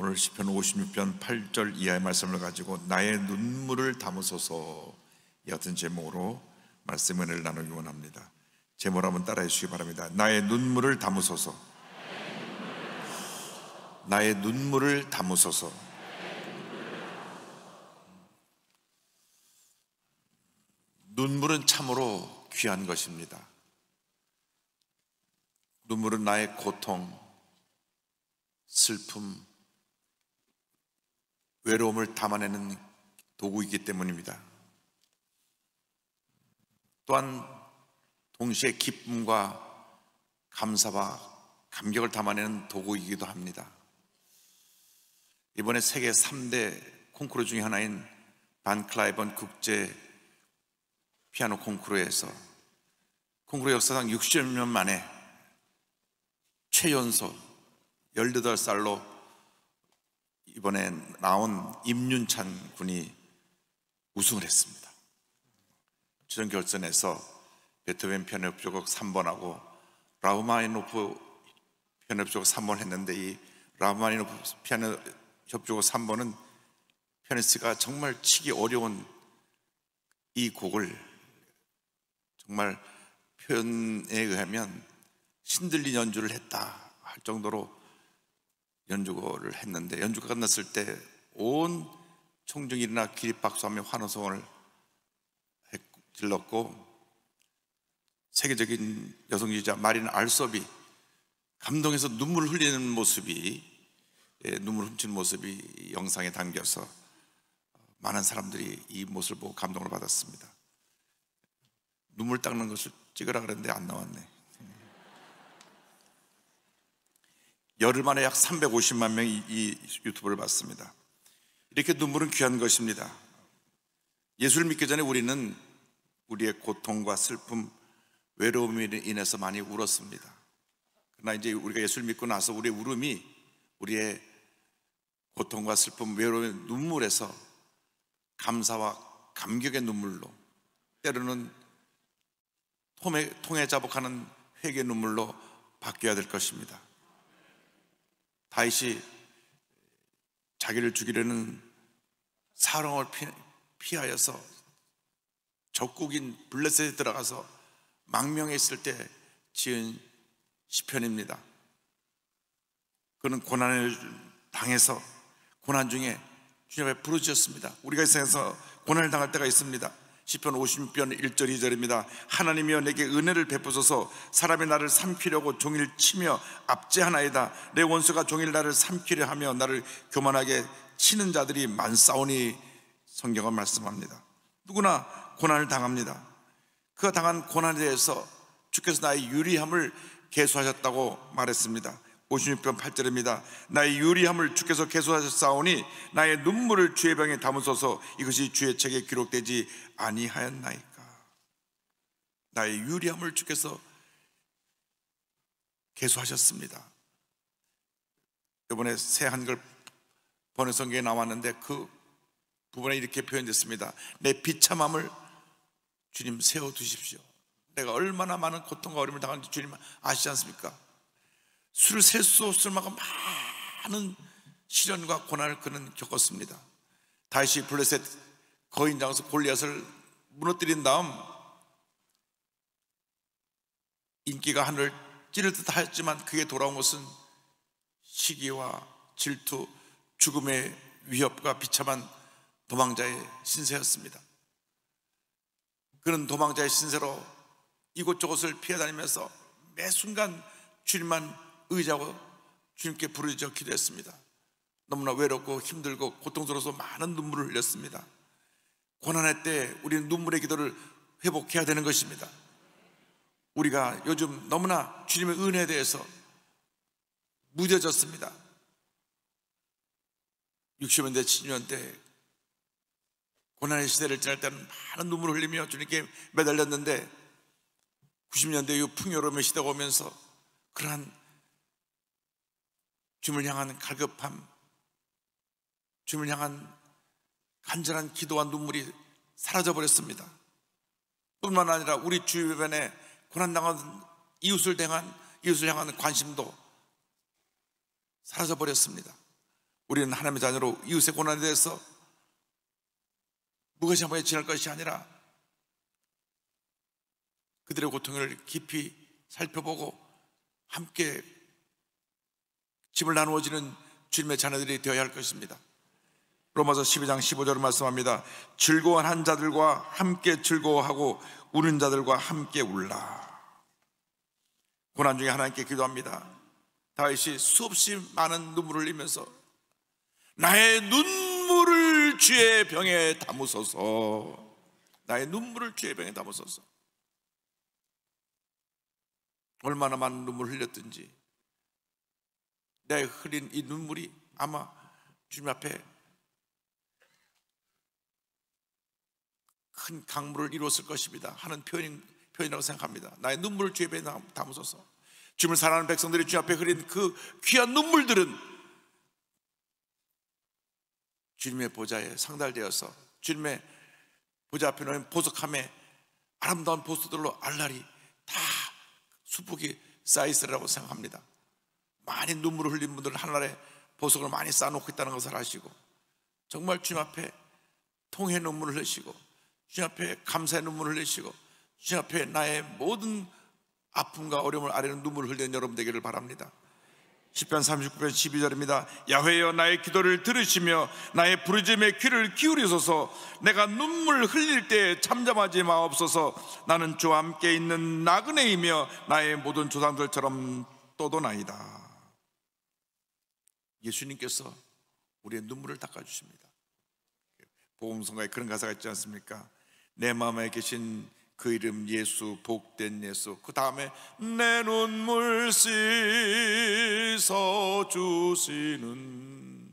오늘 시편 56편 8절 이하의 말씀을 가지고 나의 눈물을 담으소서 이 같은 제목으로 말씀을 나누기 원합니다. 제목 한번 따라해 주시기 바랍니다. 나의 눈물을 담으소서. 나의 눈물을 담으소서. 눈물은 참으로 귀한 것입니다. 눈물은 나의 고통, 슬픔, 외로움을 담아내는 도구이기 때문입니다. 또한 동시에 기쁨과 감사와 감격을 담아내는 도구이기도 합니다. 이번에 세계 3대 콩쿠르 중의 하나인 반클라이번 국제 피아노 콩쿠르에서 콩쿠르 역사상 60년 만에 최연소 18살로 이번에 나온 임윤찬 군이 우승을 했습니다. 주전 결선에서 베토벤 편협조곡 3번하고 라우마니노프 편협조곡 3번 했는데 이 라우마니노프 피 협조곡 3번은 피아스가 정말 치기 어려운 이 곡을 정말 표현에 의하면 신들린 연주를 했다 할 정도로 연주고를 했는데 연주가 끝났을 때 온총중이 일어나 기립박수하며 환호성을 질렀고 세계적인 여성 지자 마린 알섭이 감동해서 눈물을 흘리는 모습이 예, 눈물 훔친 모습이 영상에 담겨서 많은 사람들이 이 모습을 보고 감동을 받았습니다. 눈물 닦는 것을 찍으라 그랬는데 안 나왔네. 열흘 만에 약 350만 명이 이 유튜브를 봤습니다. 이렇게 눈물은 귀한 것입니다. 예수를 믿기 전에 우리는 우리의 고통과 슬픔, 외로움에 인해서 많이 울었습니다. 그러나 이제 우리가 예수를 믿고 나서 우리의 울음이 우리의 고통과 슬픔, 외로움의 눈물에서 감사와 감격의 눈물로 때로는 통해, 통해 자복하는 회개 눈물로 바뀌어야 될 것입니다. 다윗이 자기를 죽이려는 사롱을 피하여서 적국인 블레셋에 들어가서 망명했을 때 지은 시편입니다. 그는 고난을 당해서 고난 중에 주님 앞에 부르짖었습니다. 우리가 세상에서 고난을 당할 때가 있습니다. 1 0편 50편 1절 2절입니다. 하나님이여 내게 은혜를 베푸소서 사람이 나를 삼키려고 종일 치며 압제하나이다. 내 원수가 종일 나를 삼키려 하며 나를 교만하게 치는 자들이 만싸오니 성경은 말씀합니다. 누구나 고난을 당합니다. 그가 당한 고난에 대해서 주께서 나의 유리함을 개수하셨다고 말했습니다. 56편 8절입니다. 나의 유리함을 주께서 개소하셨사오니 나의 눈물을 주의 병에 담으소서 이것이 주의 책에 기록되지 아니하였나이까. 나의 유리함을 주께서 개소하셨습니다 이번에 새 한글 번역 성경에 나왔는데 그 부분에 이렇게 표현됐습니다. 내 비참함을 주님 세워 두십시오. 내가 얼마나 많은 고통과 어려움을 당하는지 주님 아시지 않습니까? 술을 셀 수 없을 만큼 많은 시련과 고난을 그는 겪었습니다. 다시 블레셋 거인 장수 골리앗을 무너뜨린 다음 인기가 하늘을 찌를 듯 하였지만 그게 돌아온 것은 시기와 질투, 죽음의 위협과 비참한 도망자의 신세였습니다. 그는 도망자의 신세로 이곳저곳을 피해 다니면서 매 순간 주님만 의지하고 주님께 부르짖어 기도했습니다. 너무나 외롭고 힘들고 고통스러워서 많은 눈물을 흘렸습니다. 고난의 때 우리는 눈물의 기도를 회복해야 되는 것입니다. 우리가 요즘 너무나 주님의 은혜에 대해서 무뎌졌습니다. 60년대, 70년대 고난의 시대를 지날 때는 많은 눈물을 흘리며 주님께 매달렸는데 90년대 이후 풍요로움의 시대가 오면서 그러한 주님을 향한 갈급함, 주님을 향한 간절한 기도와 눈물이 사라져 버렸습니다. 뿐만 아니라 우리 주변에 고난당한 이웃을 대한 이웃을 향한 관심도 사라져 버렸습니다. 우리는 하나님의 자녀로 이웃의 고난에 대해서 무엇이 한번에 지날 것이 아니라 그들의 고통을 깊이 살펴보고 함께 집을 나누어지는 주님의 자녀들이 되어야 할 것입니다. 로마서 12장 15절을 말씀합니다. 즐거워한 자들과 함께 즐거워하고 우는 자들과 함께 울라. 고난 중에 하나님께 기도합니다. 다윗이 수없이 많은 눈물을 흘리면서 나의 눈물을 주의 병에 담으소서. 나의 눈물을 주의 병에 담으소서. 얼마나 많은 눈물을 흘렸든지 내 흘린 이 눈물이 아마 주님 앞에 큰 강물을 이루었을 것입니다 하는 표현, 표현이라고 생각합니다 나의 눈물을 주의 에 담으소서 주님을 사랑하는 백성들이 주님 앞에 흐린 그 귀한 눈물들은 주님의 보좌에 상달되어서 주님의 보좌 앞에 놓인 보석함의 아름다운 보수들로 알랄이 다 수북이 쌓여있으라고 생각합니다 많이 눈물을 흘린 분들은 하늘에 보석을 많이 쌓아놓고 있다는 것을 아시고 정말 주님 앞에 통해 눈물을 흘리시고 주님 앞에 감사의 눈물을 흘리시고 주님 앞에 나의 모든 아픔과 어려움을 아래는 눈물을 흘리는 여러분 되기를 바랍니다 10편 39편 12절입니다 야훼여 나의 기도를 들으시며 나의 부르짐음에 귀를 기울이소서 내가 눈물 흘릴 때 잠잠하지 마옵소서 나는 주와 함께 있는 나그네이며 나의 모든 조상들처럼 떠도나이다 예수님께서 우리의 눈물을 닦아주십니다. 복음성가에 그런 가사가 있지 않습니까? 내 마음에 계신 그 이름 예수 복된 예수 그 다음에 내 눈물 씻어 주시는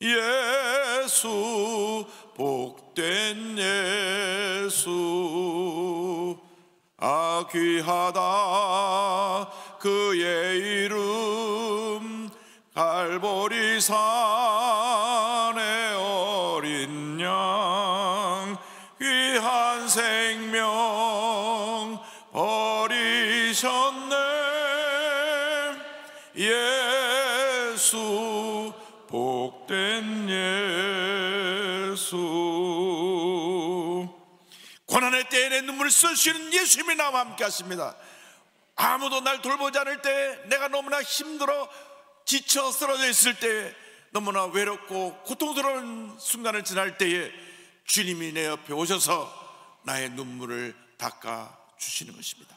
예수 복된 예수 아귀하다 그의 이름 보리산의 어린 양 귀한 생명 버리셨네 예수 복된 예수 고난의 때에 내 눈물을 쏟으시는 예수님이 나와 함께 하십니다 아무도 날 돌보지 않을 때 내가 너무나 힘들어 지쳐 쓰러져 있을 때 너무나 외롭고 고통스러운 순간을 지날 때에 주님이 내 옆에 오셔서 나의 눈물을 닦아 주시는 것입니다.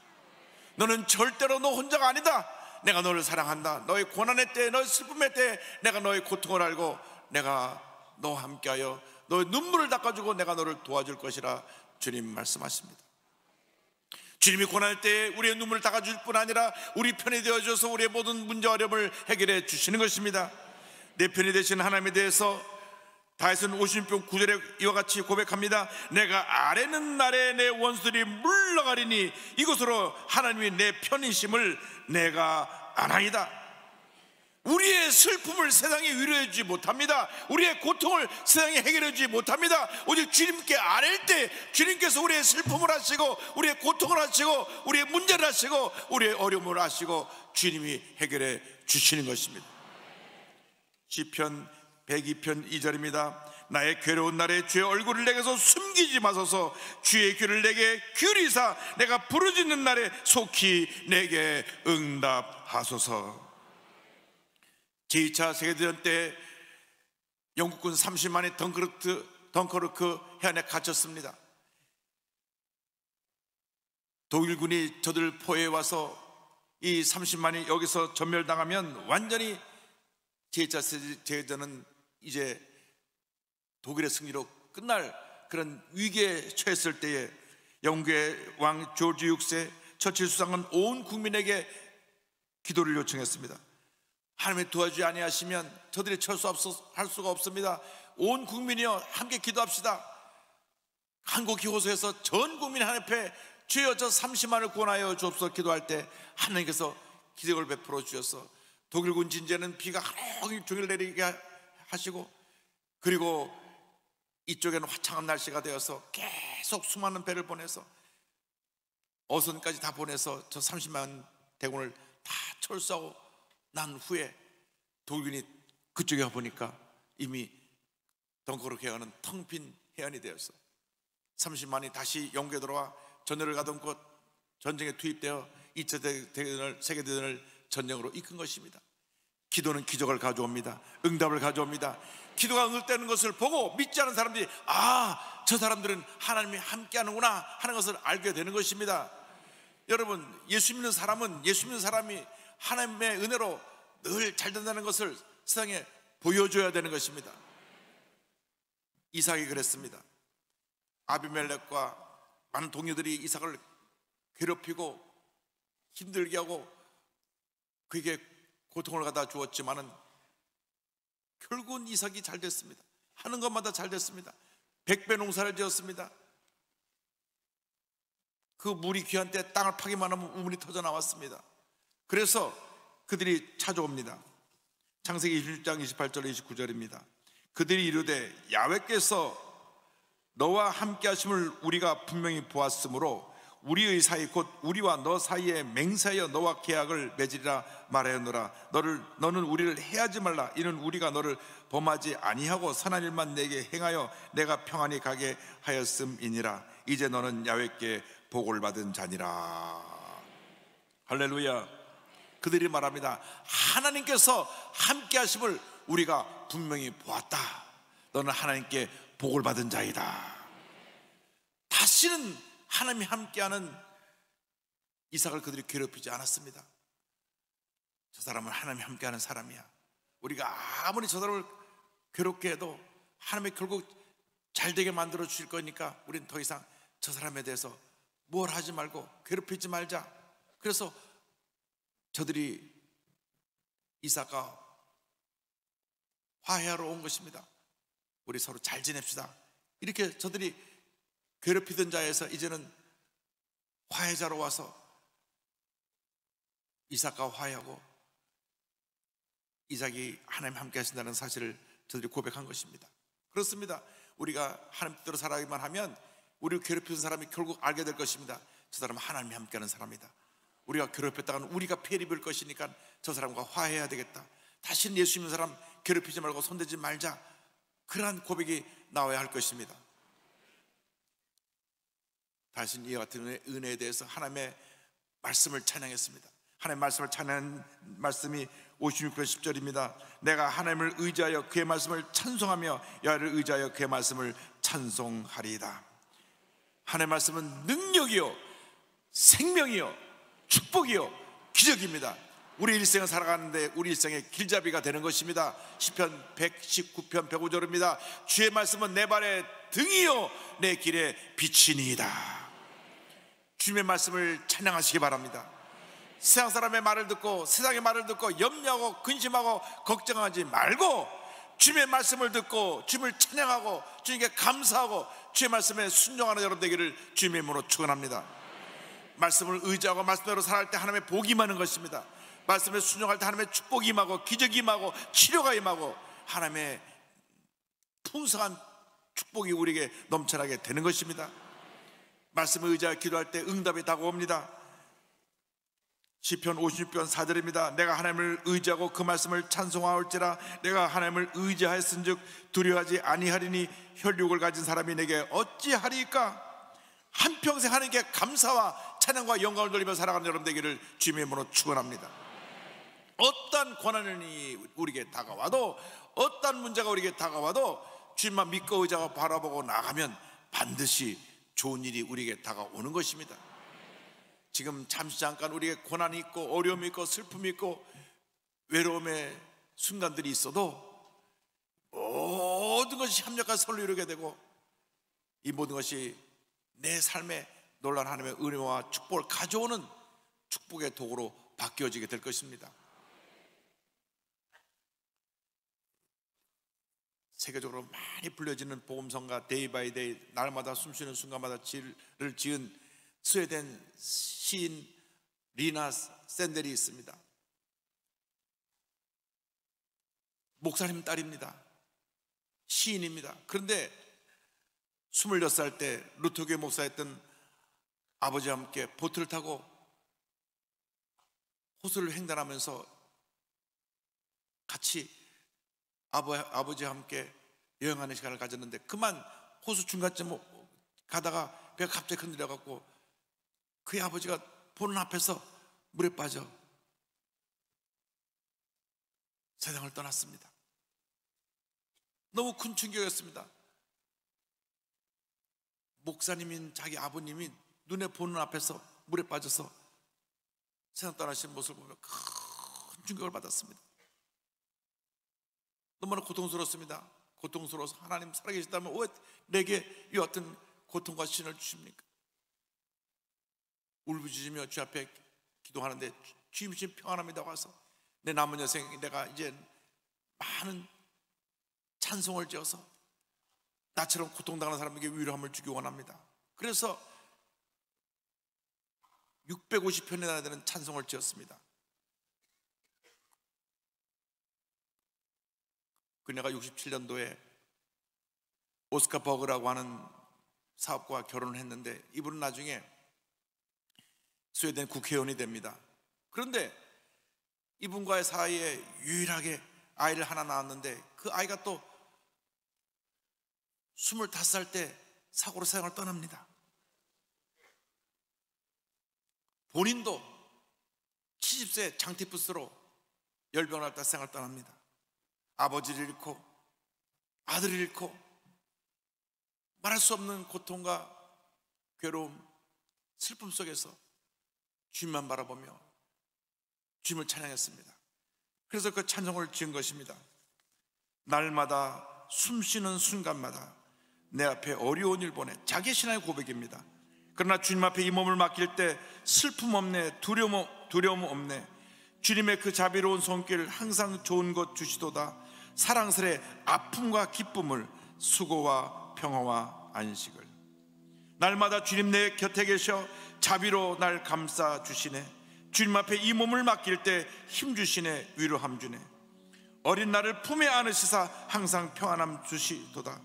너는 절대로 너 혼자가 아니다. 내가 너를 사랑한다. 너의 고난의 때 너의 슬픔의 때 내가 너의 고통을 알고 내가 너와 함께하여 너의 눈물을 닦아주고 내가 너를 도와줄 것이라 주님 말씀하십니다. 주님이 고난할 때 우리의 눈물을 닦아줄 뿐 아니라 우리 편이 되어줘서 우리의 모든 문제 어려움을 해결해 주시는 것입니다 내 편이 되신 하나님에 대해서 다윗은 50편 9절에 이와 같이 고백합니다 내가 아래는 날에 내 원수들이 물러가리니 이것으로 하나님이 내 편이심을 내가 아나이다 우리의 슬픔을 세상에 위로해 주지 못합니다. 우리의 고통을 세상에 해결해 주지 못합니다. 오직 주님께 아랠 때 주님께서 우리의 슬픔을 하시고 우리의 고통을 하시고 우리의 문제를 하시고 우리의 어려움을 하시고 주님이 해결해 주시는 것입니다. 시편 102편 2절입니다. 나의 괴로운 날에 주의 얼굴을 내게서 숨기지 마소서 주의 귀를 내게 귀리사 내가 부르짖는 날에 속히 내게 응답하소서 제2차 세계대전 때 영국군 30만이 덩크르트, 덩커르크 해안에 갇혔습니다. 독일군이 저들 포에 와서 이 30만이 여기서 전멸당하면 완전히 제2차 세계대전은 이제 독일의 승리로 끝날 그런 위기에 처했을 때에 영국의 왕 조지 6세 처칠 수상은 온 국민에게 기도를 요청했습니다. 하나님이 도와주지 아니하시면 저들이 철수할 수가 없습니다. 온 국민이여 함께 기도합시다. 한국 기호소에서 전 국민 하나님 앞에 주여 저 30만을 구원하여 주옵소서 기도할 때 하나님께서 기적을 베풀어 주셔서 독일군 진제는 비가 하루 종일 내리게 하시고 그리고 이쪽에는 화창한 날씨가 되어서 계속 수많은 배를 보내서 어선까지 다 보내서 저 30만 대군을 다 철수하고 난 후에 독일이 그쪽에 가보니까 이미 덩거룩해가는 텅빈 해안이 되었어 30만이 다시 영계 들어와 전열을 가던 곳 전쟁에 투입되어 2차 대전을 세계대전을 전쟁으로 이끈 것입니다 기도는 기적을 가져옵니다 응답을 가져옵니다 기도가 응답되는 것을 보고 믿지 않은 사람들이 아 저 사람들은 하나님이 함께하는구나 하는 것을 알게 되는 것입니다 여러분 예수 믿는 사람은 예수 믿는 사람이 하나님의 은혜로 늘 잘 된다는 것을 세상에 보여줘야 되는 것입니다. 이삭이 그랬습니다. 아비멜렉과 많은 동료들이 이삭을 괴롭히고 힘들게 하고 그에게 고통을 갖다 주었지만은 결국은 이삭이 잘 됐습니다. 하는 것마다 잘 됐습니다. 백배 농사를 지었습니다. 그 물이 귀한 때 땅을 파기만 하면 우물이 터져 나왔습니다. 그래서 그들이 찾아옵니다. 창세기 21장 28절 29절입니다. 그들이 이르되 야외께서 너와 함께 하심을 우리가 분명히 보았으므로 우리의 사이 곧 우리와 너 사이에 맹세하여 너와 계약을 맺으리라 말하였노라 너를 너는 우리를 해하지 말라 이는 우리가 너를 범하지 아니하고 선한 일만 내게 행하여 내가 평안히 가게 하였음이니라 이제 너는 야외께 복을 받은 자니라 할렐루야 그들이 말합니다. 하나님께서 함께 하심을 우리가 분명히 보았다. 너는 하나님께 복을 받은 자이다. 다시는 하나님이 함께하는 이삭을 그들이 괴롭히지 않았습니다. 저 사람은 하나님이 함께하는 사람이야. 우리가 아무리 저 사람을 괴롭게 해도 하나님이 결국 잘 되게 만들어 주실 거니까 우린 더 이상 저 사람에 대해서 뭘 하지 말고 괴롭히지 말자. 그래서 저들이 이삭과 화해하러 온 것입니다. 우리 서로 잘 지냅시다. 이렇게 저들이 괴롭히던 자에서 이제는 화해자로 와서 이삭과 화해하고 이삭이 하나님 함께 하신다는 사실을 저들이 고백한 것입니다. 그렇습니다. 우리가 하나님 뜻대로 살아가기만 하면 우리를 괴롭히는 사람이 결국 알게 될 것입니다. 저 사람은 하나님이 함께하는 사람이다. 우리가 괴롭혔다간 우리가 피해를 입을 것이니까 저 사람과 화해해야 되겠다. 다시는 예수 믿는 사람 괴롭히지 말고 손대지 말자. 그러한 고백이 나와야 할 것입니다. 다신 이와 같은 은혜에 대해서 하나님의 말씀을 찬양했습니다. 하나님의 말씀을 찬양 말씀이 56편 10절입니다. 내가 하나님을 의지하여 그의 말씀을 찬송하며 여호를 의지하여 그의 말씀을 찬송하리이다. 하나님의 말씀은 능력이요 생명이요 축복이요 기적입니다. 우리 일생을 살아가는데 우리 일생의 길잡이가 되는 것입니다. 시편 119편 105절입니다. 주의 말씀은 내 발의 등이요 내 길의 빛이니이다. 주님의 말씀을 찬양하시기 바랍니다. 세상 사람의 말을 듣고 세상의 말을 듣고 염려하고 근심하고 걱정하지 말고 주님의 말씀을 듣고 주님을 찬양하고 주님께 감사하고 주의 말씀에 순종하는 여러분 되기를 주님의 이름으로 축원합니다. 말씀을 의지하고 말씀대로 살아갈 때 하나님의 복이 임하는 것입니다. 말씀에 순종할 때 하나님의 축복이 임하고 기적이 임하고 치료가 임하고 하나님의 풍성한 축복이 우리에게 넘쳐나게 되는 것입니다. 말씀을 의지하고 기도할 때 응답이 다가옵니다. 시편 5 0편 4절입니다. 내가 하나님을 의지하고 그 말씀을 찬송하올지라 내가 하나님을 의지하였은즉 두려워하지 아니하리니 혈육을 가진 사람이 내게 어찌하리까 한평생 하나님께 감사와 찬양과 영광을 돌리며 살아가는 여러분 되기를 주님의 이름으로 축원합니다. 어떤 고난이 우리에게 다가와도 어떤 문제가 우리에게 다가와도 주님만 믿고 의자고 바라보고 나가면 반드시 좋은 일이 우리에게 다가오는 것입니다. 지금 잠시 잠깐 우리의 고난이 있고 어려움이 있고 슬픔이 있고 외로움의 순간들이 있어도 모든 것이 협력한 선로 이루게 되고 이 모든 것이 내 삶에 놀란 하나님의 은혜와 축복을 가져오는 축복의 도구로 바뀌어지게 될 것입니다. 세계적으로 많이 불려지는 보험성과 데이 바이 데이 날마다 숨쉬는 순간마다 질을 지은 스웨덴 시인 리나 샌델이 있습니다. 목사님 딸입니다. 시인입니다. 그런데 26살 때 루터교회 목사였던 아버지와 함께 보트를 타고 호수를 횡단하면서 같이 아버지와 함께 여행하는 시간을 가졌는데 그만 호수 중간쯤 가다가 배가 갑자기 흔들려갖고 그의 아버지가 보는 앞에서 물에 빠져 세상을 떠났습니다. 너무 큰 충격이었습니다. 목사님인 자기 아버님인 눈에 보는 앞에서 물에 빠져서 세상 떠나신 모습을 보며 큰 충격을 받았습니다. 너무나 고통스럽습니다. 고통스러워서 하나님 살아계시다면 왜 내게 이 같은 고통과 신을 주십니까? 울부짖으며 주 앞에 기도하는데 주임신 평안합니다 와서 내 남은 여생 내가 이제 많은 찬송을 지어서 나처럼 고통당하는 사람에게 위로함을 주기 원합니다. 그래서 6 5 0편에나 되는 찬송을 지었습니다. 그녀가 67년도에 오스카 버그라고 하는 사업과 결혼을 했는데 이분은 나중에 스웨덴 국회의원이 됩니다. 그런데 이분과의 사이에 유일하게 아이를 하나 낳았는데 그 아이가 또 25살 때 사고로 세상을 떠납니다. 본인도 70세 장티푸스로 열병을 앓다 생을 떠납니다. 아버지를 잃고 아들을 잃고 말할 수 없는 고통과 괴로움, 슬픔 속에서 주님만 바라보며 주님을 찬양했습니다. 그래서 그 찬송을 지은 것입니다. 날마다 숨쉬는 순간마다 내 앞에 어려운 일 보내 자기 신앙의 고백입니다. 그러나 주님 앞에 이 몸을 맡길 때 슬픔 없네 두려움, 두려움 없네 주님의 그 자비로운 손길 항상 좋은 것 주시도다 사랑스레 아픔과 기쁨을 수고와 평화와 안식을 날마다 주님 내 곁에 계셔 자비로 날 감싸 주시네 주님 앞에 이 몸을 맡길 때 힘 주시네 위로함 주네 어린 나를 품에 안으시사 항상 평안함 주시도다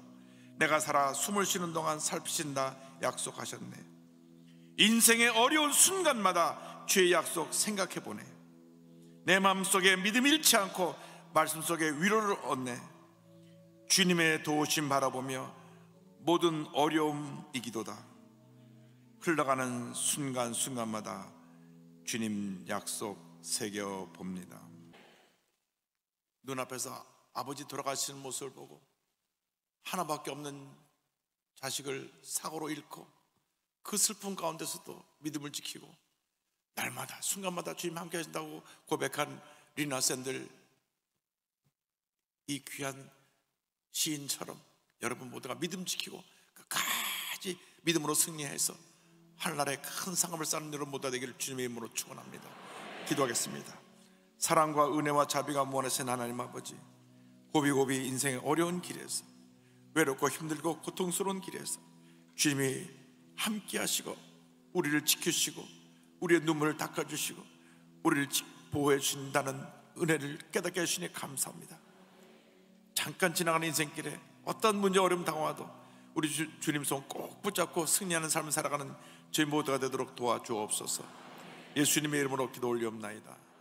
내가 살아 숨을 쉬는 동안 살피신다 약속하셨네 인생의 어려운 순간마다 주의 약속 생각해 보네. 내 마음속에 믿음 잃지 않고 말씀 속에 위로를 얻네. 주님의 도우심 바라보며 모든 어려움이기도다. 흘러가는 순간순간마다 주님 약속 새겨 봅니다. 눈앞에서 아버지 돌아가시는 모습을 보고 하나밖에 없는 자식을 사고로 잃고 그 슬픔 가운데서도 믿음을 지키고 날마다 순간마다 주님 함께 하신다고 고백한 리나 샌들 이 귀한 시인처럼 여러분 모두가 믿음 지키고 끝까지 믿음으로 승리해서 하늘나라의 큰 상업을 쌓는 여러분 모두 되기를 주님의 이름으로 축원합니다. 기도하겠습니다. 사랑과 은혜와 자비가 무한하신 하나님 아버지 고비고비 인생의 어려운 길에서 외롭고 힘들고 고통스러운 길에서 주님이 함께 하시고 우리를 지키시고 우리의 눈물을 닦아 주시고 우리를 보호해 주신다는 은혜를 깨닫게 하시니 감사합니다. 잠깐 지나가는 인생길에 어떤 문제 어려움 당하도 우리 주, 님손 꼭 붙잡고 승리하는 삶을 살아가는 저희 모두가 되도록 도와주옵소서. 예수님의 이름으로 기도 올리옵나이다.